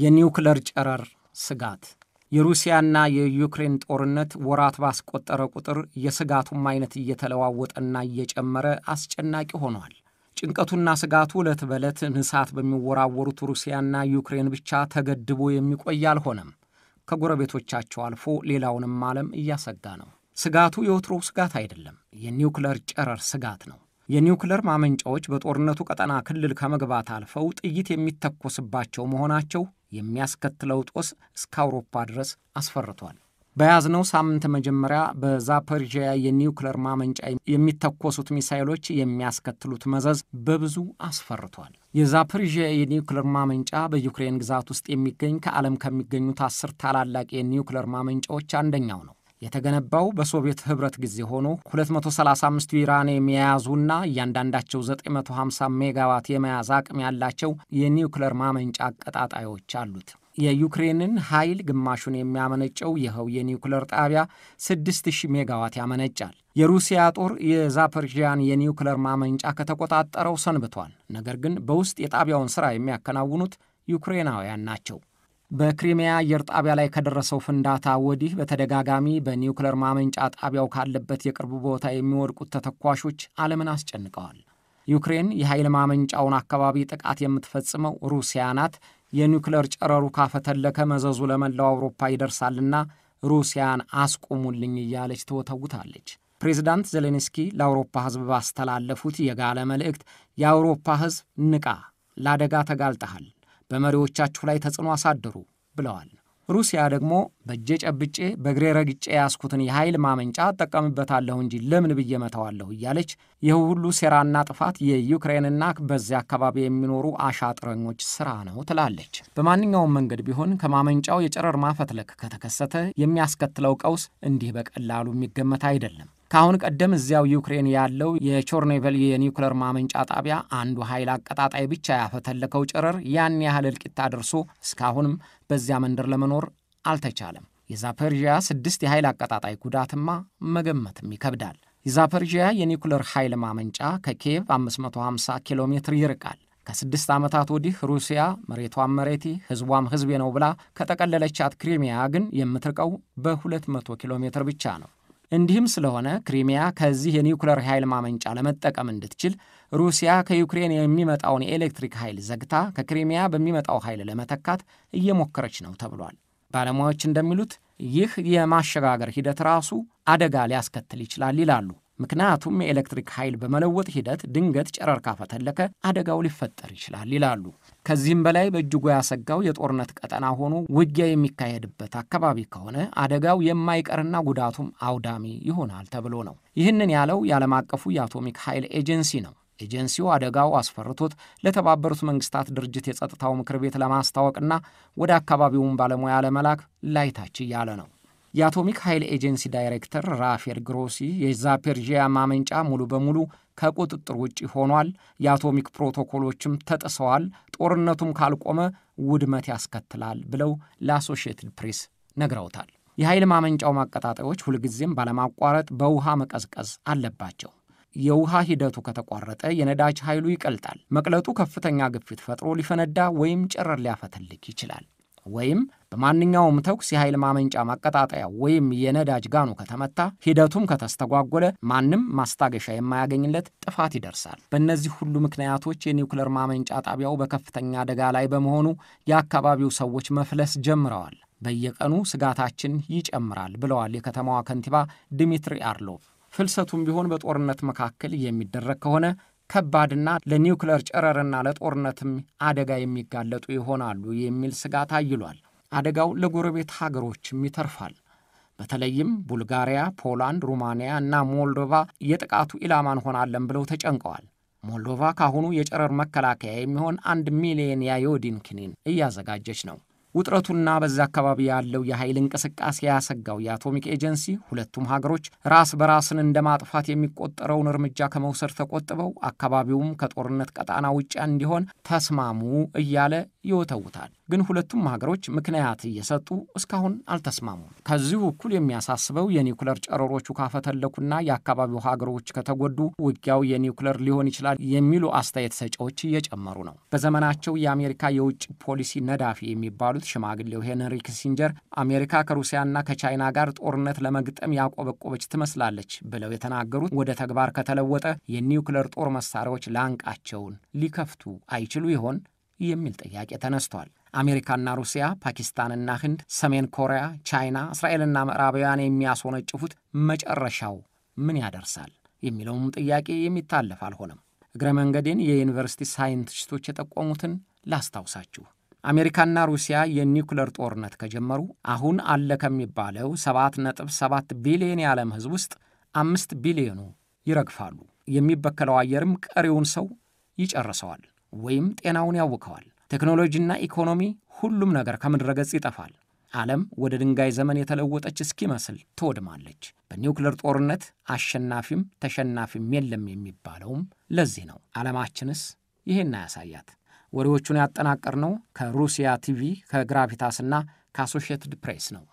የኒውክለር ጨረር ስጋት የሩሲያና የዩክሬን ጦርነት ወራት ባስቆጠረ ቁጥር የስጋቱም አይነት እየተለዋወጠና እየጨመረ አስጨናቂ ሆኗል። ጭንቀቱና ስጋቱ ዕለት በዕለት ንሳት በሚወራወሩት ሩሲያና ዩክሬን ብቻ ተገድቦ የሚቆይ አልሆነም። ከጎረቤቶቻቸው አልፎ ሌላውንም ዓለም እያሰጋ ነው። ስጋቱ የወትሮው ስጋት አይደለም። የኒውክለር ጨረር ስጋት ነው። የኒውክለር ማመንጫዎች በጦርነቱ ቀጠና ክልል ከመግባት አልፈው ጥይት የሚተኮስባቸው መሆናቸው የሚያስከትለው ጦስ እስከ አውሮፓ ድረስ አስፈርቷል። በያዝነው ሳምንት መጀመሪያ በዛፖሪዥያ የኒውክለር ማመንጫ የሚተኮሱት ሚሳይሎች የሚያስከትሉት መዘዝ በብዙ አስፈርቷል። የዛፖሪዥያ የኒውክለር ማመንጫ በዩክሬን ግዛት ውስጥ የሚገኝ ከዓለም ከሚገኙት አስር ታላላቅ የኒውክለር ማመንጫዎች አንደኛው ነው። የተገነባው በሶቪየት ህብረት ጊዜ ሆኖ 235 ዩራኒየም የያዙና እያንዳንዳቸው 950 ሜጋዋት የመያዝ አቅም ያላቸው የኒውክለር ማመንጫ አቀጣጣዮች አሉት። የዩክሬንን ኃይል ግማሹን የሚያመነጨው ይኸው የኒውክለር ጣቢያ 6000 ሜጋዋት ያመነጫል። የሩሲያ ጦር የዛፐርዣን የኒውክለር ማመንጫ ከተቆጣጠረው ሰንብቷል። ነገር ግን በውስጥ የጣቢያውን ሥራ የሚያከናውኑት ዩክሬናውያን ናቸው። በክሪሚያ አየር ጣቢያ ላይ ከደረሰው ፍንዳታ ወዲህ በተደጋጋሚ በኒውክለር ማመንጫ ጣቢያው ካለበት የቅርብ ቦታ የሚወድቁት ተተኳሾች ዓለምን አስጨንቀዋል። ዩክሬን የኃይል ማመንጫውን አካባቢ ጥቃት የምትፈጽመው ሩሲያ ናት። የኒውክለር ጨረሩ ካፈተለከ መዘዙ ለመላው አውሮፓ ይደርሳልና ሩሲያን አስቁሙልኝ እያለች ትወተውታለች። ፕሬዚዳንት ዜሌንስኪ ለአውሮፓ ሕዝብ ባስተላለፉት የጋለ መልእክት የአውሮፓ ሕዝብ ንቃ፣ ለአደጋ ተጋልጠሃል በመሪዎቻችሁ ላይ ተጽዕኖ አሳደሩ ብለዋል። ሩሲያ ደግሞ በእጄ ጨብጬ በእግሬ ረግጬ ያስኩትን የኃይል ማመንጫ እጠቀምበታለሁ እንጂ ለምን ብዬ መተዋለሁ እያለች ይህ ሁሉ ሴራና ጥፋት የዩክሬንና በዚያ አካባቢ የሚኖሩ አሻጥረኞች ስራ ነው ትላለች። በማንኛውም መንገድ ቢሆን ከማመንጫው የጨረር ማፈትለክ ከተከሰተ የሚያስከትለው ቀውስ እንዲህ በቀላሉ የሚገመት አይደለም። ከአሁን ቀደም እዚያው ዩክሬን ያለው የቾርኔቨል የኒውክለር ማመንጫ ጣቢያ አንዱ ኃይል አቀጣጣይ ብቻ ያፈተለከው ጨረር ያን ያህል እልቂት አድርሶ እስካሁንም በዚያ መንደር ለመኖር አልተቻለም። የዛፐርዥያ ስድስት የኃይል አቀጣጣይ ጉዳትማ መገመትም ይከብዳል። የዛፐርዥያ የኒውክለር ኃይል ማመንጫ ከኪየቭ 550 ኪሎ ሜትር ይርቃል። ከስድስት ዓመታት ወዲህ ሩሲያ መሬቷም መሬቴ ሕዝቧም ሕዝቤ ነው ብላ ከጠቀለለቻት ክሪሚያ ግን የምትርቀው በ200 ኪሎ ሜትር ብቻ ነው። እንዲህም ስለሆነ ክሪሚያ ከዚህ የኒውክለር ኃይል ማመንጫ ለመጠቀም እንድትችል ሩሲያ ከዩክሬን የሚመጣውን የኤሌክትሪክ ኃይል ዘግታ ከክሪሚያ በሚመጣው ኃይል ለመተካት እየሞከረች ነው ተብሏል። ባለሙያዎች እንደሚሉት ይህ የማሸጋገር ሂደት ራሱ አደጋ ሊያስከትል ይችላል ይላሉ። ምክንያቱም የኤሌክትሪክ ኃይል በመለወጥ ሂደት ድንገት ጨረር ካፈተለከ አደጋው ሊፈጠር ይችላል ይላሉ። ከዚህም በላይ በእጅጉ ያሰጋው የጦርነት ቀጠና ሆኖ ውጊያ የሚካሄድበት አካባቢ ከሆነ አደጋው የማይቀርና ጉዳቱም አውዳሚ ይሆናል ተብሎ ነው። ይህንን ያለው የዓለም አቀፉ የአቶሚክ ኃይል ኤጀንሲ ነው። ኤጀንሲው አደጋው አስፈርቶት ለተባበሩት መንግስታት ድርጅት የጸጥታው ምክር ቤት ለማስታወቅና ወደ አካባቢውን ባለሙያ ለመላክ ላይታች እያለ ነው። የአቶሚክ ኃይል ኤጀንሲ ዳይሬክተር ራፌል ግሮሲ የዛፔርዥያ ማመንጫ ሙሉ በሙሉ ከቁጥጥር ውጭ ሆኗል፣ የአቶሚክ ፕሮቶኮሎችም ተጥሰዋል፣ ጦርነቱም ካልቆመ ውድመት ያስከትላል ብለው ለአሶሺየትድ ፕሬስ ነግረውታል። የኃይል ማመንጫው ማቀጣጠዮች ሁልጊዜም ባለማቋረጥ በውሃ መቀዝቀዝ አለባቸው። የውሃ ሂደቱ ከተቋረጠ የነዳጅ ኃይሉ ይቀልጣል። መቅለጡ ከፍተኛ ግፊት ፈጥሮ ሊፈነዳ ወይም ጨረር ሊያፈተልክ ይችላል። ወይም በማንኛውም ተኩስ የኃይል ማመንጫ ማቀጣጠያ ወይም የነዳጅ ጋኑ ከተመታ ሂደቱም ከተስተጓጎለ ማንም ማስታገሻ የማያገኝለት ጥፋት ይደርሳል። በእነዚህ ሁሉ ምክንያቶች የኒውክለር ማመንጫ ጣቢያው በከፍተኛ አደጋ ላይ በመሆኑ የአካባቢው ሰዎች መፍለስ ጀምረዋል። በየቀኑ ስጋታችን ይጨምራል ብለዋል የከተማዋ ከንቲባ ድሚትሪ አርሎቭ። ፍልሰቱም ቢሆን በጦርነት መካከል የሚደረግ ከሆነ ከባድና ለኒውክለር ጨረርና ለጦርነትም አደጋ የሚጋለጡ ይሆናሉ የሚል ስጋት አይሏል። አደጋው ለጎረቤት ሀገሮችም ይተርፋል። በተለይም ቡልጋሪያ፣ ፖላንድ፣ ሩማንያ እና ሞልዶቫ የጥቃቱ ኢላማ እንሆናለን ብለው ተጨንቀዋል። ሞልዶቫ ካሁኑ የጨረር መከላከያ የሚሆን አንድ ሚሊየን ያዮዲን ክኒን እያዘጋጀች ነው። ውጥረቱና በዛ አካባቢ ያለው የኃይል እንቅስቃሴ ያሰጋው የአቶሚክ ኤጀንሲ ሁለቱም ሀገሮች ራስ በራስን እንደ ማጥፋት የሚቆጠረውን እርምጃ ከመውሰድ ተቆጥበው አካባቢውም ከጦርነት ቀጣና ውጫ እንዲሆን ተስማሙ እያለ ይወተውታል። ግን ሁለቱም ሀገሮች ምክንያት እየሰጡ እስካሁን አልተስማሙም። ከዚሁ እኩል የሚያሳስበው የኒውክለር ጨረሮቹ ካፈተለኩና የአካባቢው ሀገሮች ከተጎዱ ውጊያው የኒውክለር ሊሆን ይችላል የሚሉ አስተያየት ሰጪዎች እየጨመሩ ነው። በዘመናቸው የአሜሪካ የውጭ ፖሊሲ ነዳፊ የሚባሉት ሽማግሌው ሄንሪ ኪሲንጀር አሜሪካ ከሩሲያና ከቻይና ጋር ጦርነት ለመግጠም ያቆበቆበች ትመስላለች ብለው የተናገሩት ወደ ተግባር ከተለወጠ የኒውክለር ጦር መሳሪያዎች ላንቃቸውን ሊከፍቱ አይችሉ ይሆን? የሚል ጥያቄ ተነስቷል። አሜሪካና ሩሲያ፣ ፓኪስታንና ህንድ፣ ሰሜን ኮሪያ፣ ቻይና፣ እስራኤልና ምዕራባውያን የሚያስወነጭፉት መጨረሻው ምን ያደርሳል የሚለውም ጥያቄ የሚታለፍ አልሆነም። እግረ መንገዴን የዩኒቨርሲቲ ሳይንቲስቶች የጠቆሙትን ላስታውሳችሁ። አሜሪካና ሩሲያ የኒውክለር ጦርነት ከጀመሩ አሁን አለ ከሚባለው 7.7 ቢሊዮን የዓለም ህዝብ ውስጥ አምስት ቢሊዮኑ ይረግፋሉ። የሚበከለው አየርም ቀሪውን ሰው ይጨርሰዋል። ወይም ጤናውን ያውከዋል። ቴክኖሎጂና ኢኮኖሚ፣ ሁሉም ነገር ከምድረገጽ ይጠፋል። ዓለም ወደ ድንጋይ ዘመን የተለወጠች እስኪመስል ትወድማለች። በኒውክለር ጦርነት አሸናፊም ተሸናፊም የለም የሚባለውም ለዚህ ነው። ዓለማችንስ ይህን አያሳያት። ወሬዎቹን ያጠናቀርነው ከሩሲያ ቲቪ ከግራቪታስና ከአሶሽትድ ፕሬስ ነው።